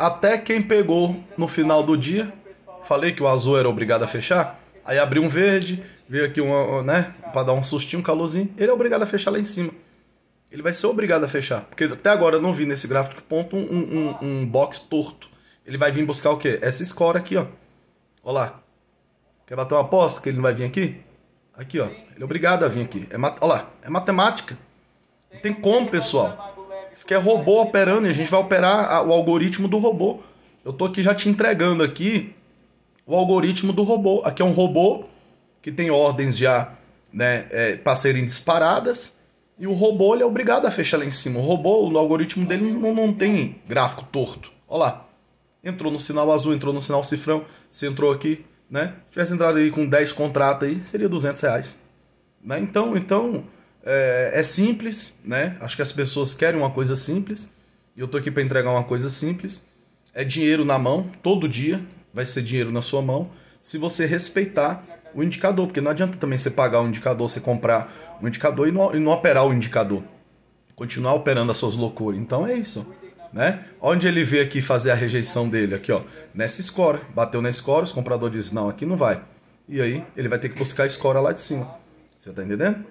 Até quem pegou no final do dia, falei que o azul era obrigado a fechar, aí abriu um verde, veio aqui um, né, para dar um sustinho, um calorzinho, ele é obrigado a fechar lá em cima. Ele vai ser obrigado a fechar, porque até agora eu não vi nesse gráfico ponto um, um, um box torto. Ele vai vir buscar o quê? Essa score aqui, ó. Olha lá. Quer bater uma aposta que ele não vai vir aqui? Aqui, ó. Ele é obrigado a vir aqui. É mat... Olha lá. É matemática. Não tem como, pessoal. Isso aqui é robô operando e a gente vai operar o algoritmo do robô. Eu tô aqui já te entregando aqui o algoritmo do robô. Aqui é um robô que tem ordens já né, é, para serem disparadas. E o robô ele é obrigado a fechar lá em cima. O robô, o algoritmo dele não, não tem gráfico torto. Olha lá. Entrou no sinal azul, entrou no sinal cifrão. Você entrou aqui, né? Se tivesse entrado aí com 10 contratos aí, seria 200 reais. Né? Então, então é, é simples, né? Acho que as pessoas querem uma coisa simples. E eu tô aqui para entregar uma coisa simples. É dinheiro na mão, todo dia vai ser dinheiro na sua mão, se você respeitar o indicador, porque não adianta também você pagar o um indicador, você comprar o um indicador e não, e não operar o indicador. Continuar operando as suas loucuras. Então é isso. Né? Onde ele veio aqui fazer a rejeição dele, aqui ó, nessa score, bateu na score, os compradores dizem, não, aqui não vai. E aí ele vai ter que buscar a score lá de cima. Você tá entendendo?